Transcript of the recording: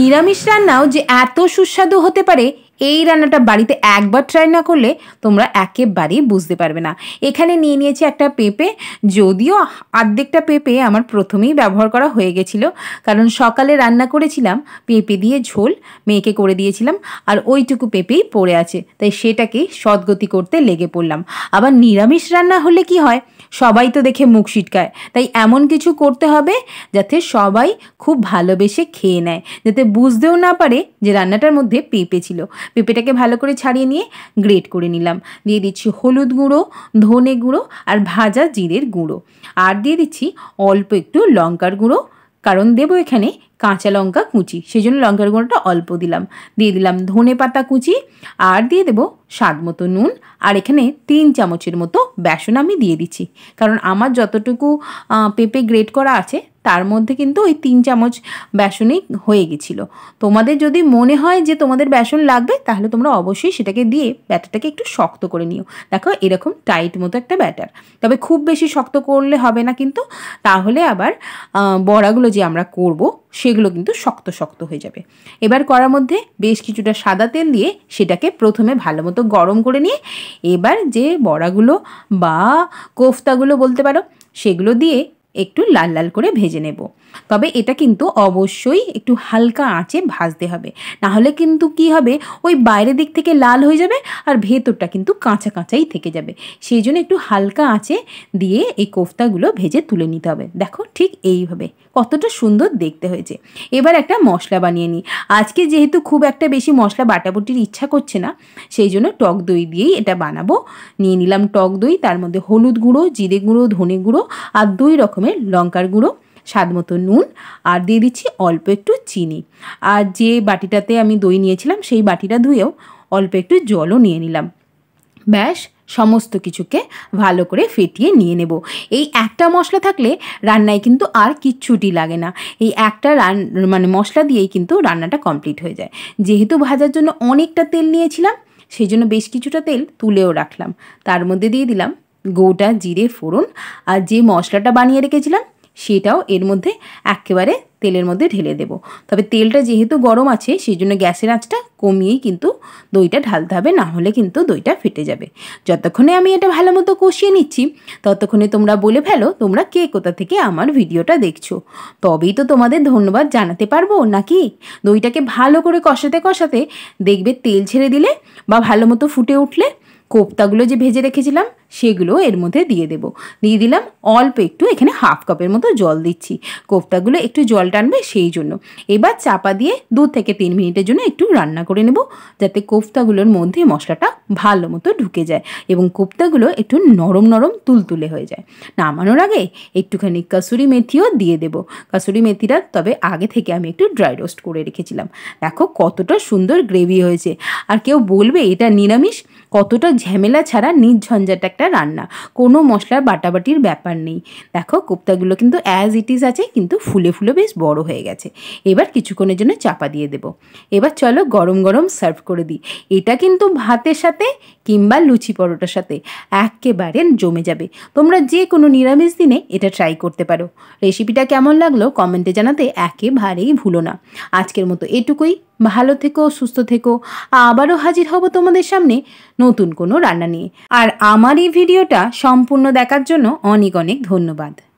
নিরামিষ রান্নাও যে এত সুস্বাদু হতে পারে এই রান্নাটা বাড়িতে একবার ট্রাই না করলে তোমরা একেবারেই বুঝতে পারবে না এখানে নিয়ে নিয়েছি একটা পেঁপে যদিও আর্ধেকটা পেঁপে আমার প্রথমেই ব্যবহার করা হয়ে গেছিলো কারণ সকালে রান্না করেছিলাম পেঁপে দিয়ে ঝোল মেয়েকে করে দিয়েছিলাম আর ওইটুকু পেঁপেই পড়ে আছে তাই সেটাকে সদ্গতি করতে লেগে পড়লাম আবার নিরামিষ রান্না হলে কি হয় সবাই তো দেখে মুখ ছিটকায় তাই এমন কিছু করতে হবে যাতে সবাই খুব ভালোবেসে খেয়ে নেয় যাতে বুঝতেও না পারে যে রান্নাটার মধ্যে পেঁপে ছিল পেঁপেটাকে ভালো করে ছাড়িয়ে নিয়ে গ্রেট করে নিলাম দিয়ে দিচ্ছি হলুদ গুঁড়ো ধনে গুঁড়ো আর ভাজা জিরের গুঁড়ো আর দিয়ে দিচ্ছি অল্প একটু লঙ্কার গুঁড়ো কারণ দেবো এখানে কাঁচা লঙ্কা কুচি সেই জন্য লঙ্কার গুঁড়োটা অল্প দিলাম দিয়ে দিলাম ধনে পাতা কুচি আর দিয়ে দেবো স্বাদ মতো নুন আর এখানে তিন চামচের মতো বেসন আমি দিয়ে দিচ্ছি কারণ আমার যতটুকু পেঁপে গ্রেট করা আছে তার মধ্যে কিন্তু ওই তিন চামচ বেসনই হয়ে গেছিল তোমাদের যদি মনে হয় যে তোমাদের বেসন লাগবে তাহলে তোমরা অবশ্যই সেটাকে দিয়ে ব্যাটারটাকে একটু শক্ত করে নিও দেখো এরকম টাইট মতো একটা ব্যাটার তবে খুব বেশি শক্ত করলে হবে না কিন্তু তাহলে আবার বড়াগুলো যে আমরা করব সেগুলো কিন্তু শক্ত শক্ত হয়ে যাবে এবার করার মধ্যে বেশ কিছুটা সাদা তেল দিয়ে সেটাকে প্রথমে ভালো মতো গরম করে নিয়ে এবার যে বড়াগুলো বা কোফতাগুলো বলতে পারো সেগুলো দিয়ে একটু লাল লাল করে ভেজে নেব তবে এটা কিন্তু অবশ্যই একটু হালকা আঁচে ভাজতে হবে নাহলে কিন্তু কি হবে ওই বাইরের দিক থেকে লাল হয়ে যাবে আর ভেতরটা কিন্তু কাঁচা কাঁচাই থেকে যাবে সেই জন্য একটু হালকা আঁচে দিয়ে এই কোফতাগুলো ভেজে তুলে নিতে হবে দেখো ঠিক এইভাবে কতটা সুন্দর দেখতে হয়েছে এবার একটা মশলা বানিয়ে নিই আজকে যেহেতু খুব একটা বেশি মশলা বাটাবুটির ইচ্ছা করছে না সেই জন্য টক দই দিয়েই এটা বানাবো নিয়ে নিলাম টক দই তার মধ্যে হলুদ গুঁড়ো জিরে গুঁড়ো ধনে গুঁড়ো আর দুই রকম রকমের লঙ্কার গুঁড়ো স্বাদ মতো নুন আর দিয়ে দিচ্ছি অল্প একটু চিনি আর যে বাটিটাতে আমি দই নিয়েছিলাম সেই বাটিটা ধুয়েও অল্প একটু জলও নিয়ে নিলাম ব্যাস সমস্ত কিছুকে ভালো করে ফেটিয়ে নিয়ে নেব এই একটা মশলা থাকলে রান্নায় কিন্তু আর কিচ্ছুটি লাগে না এই একটা রান মানে মশলা দিয়েই কিন্তু রান্নাটা কমপ্লিট হয়ে যায় যেহেতু ভাজার জন্য অনেকটা তেল নিয়েছিলাম সেই জন্য বেশ কিছুটা তেল তুলেও রাখলাম তার মধ্যে দিয়ে দিলাম গোটা জিরে ফোড়ন আর যে মশলাটা বানিয়ে রেখেছিলাম সেটাও এর মধ্যে একেবারে তেলের মধ্যে ঢেলে দেব তবে তেলটা যেহেতু গরম আছে সেই জন্য গ্যাসের আঁচটা কমিয়েই কিন্তু দইটা ঢালতে হবে না হলে কিন্তু দইটা ফেটে যাবে যতক্ষণে আমি এটা ভালো মতো কষিয়ে নিচ্ছি ততক্ষণে তোমরা বলে ফেলো তোমরা কে কোথা থেকে আমার ভিডিওটা দেখছো তবেই তো তোমাদের ধন্যবাদ জানাতে পারবো নাকি দইটাকে ভালো করে কষাতে কষাতে দেখবে তেল ছেড়ে দিলে বা ভালো মতো ফুটে উঠলে কোপ্তাগুলো যে ভেজে রেখেছিলাম সেগুলো এর মধ্যে দিয়ে দেব দিয়ে দিলাম অল্প একটু এখানে হাফ কাপের মতো জল দিচ্ছি কোফতাগুলো একটু জল টানবে সেই জন্য এবার চাপা দিয়ে দু থেকে তিন মিনিটের জন্য একটু রান্না করে নেব যাতে কোফতাগুলোর মধ্যে মশলাটা ভালো মতো ঢুকে যায় এবং কোফতাগুলো একটু নরম নরম তুলতুলে হয়ে যায় নামানোর আগে একটুখানি কাসুরি মেথিও দিয়ে দেব কাসুরি মেথিটা তবে আগে থেকে আমি একটু ড্রাই রোস্ট করে রেখেছিলাম দেখো কতটা সুন্দর গ্রেভি হয়েছে আর কেউ বলবে এটা নিরামিষ কতটা ঝামেলা ছাড়া নির্ঝঞ্ঝাট একটা একটা রান্না কোনো মশলার বাটাবাটির ব্যাপার নেই দেখো কোপ্তাগুলো কিন্তু অ্যাজ ইট ইজ আছে কিন্তু ফুলে ফুলে বেশ বড় হয়ে গেছে এবার কিছুক্ষণের জন্য চাপা দিয়ে দেবো এবার চলো গরম গরম সার্ভ করে দিই এটা কিন্তু ভাতের সাথে কিংবা লুচি পরোটার সাথে একেবারে জমে যাবে তোমরা যে কোনো নিরামিষ দিনে এটা ট্রাই করতে পারো রেসিপিটা কেমন লাগলো কমেন্টে জানাতে একেবারেই ভুলো না আজকের মতো এটুকুই ভালো থেকো সুস্থ থেকো আবারও হাজির হব তোমাদের সামনে নতুন কোনো রান্না নিয়ে আর আমার এই ভিডিওটা সম্পূর্ণ দেখার জন্য অনেক অনেক ধন্যবাদ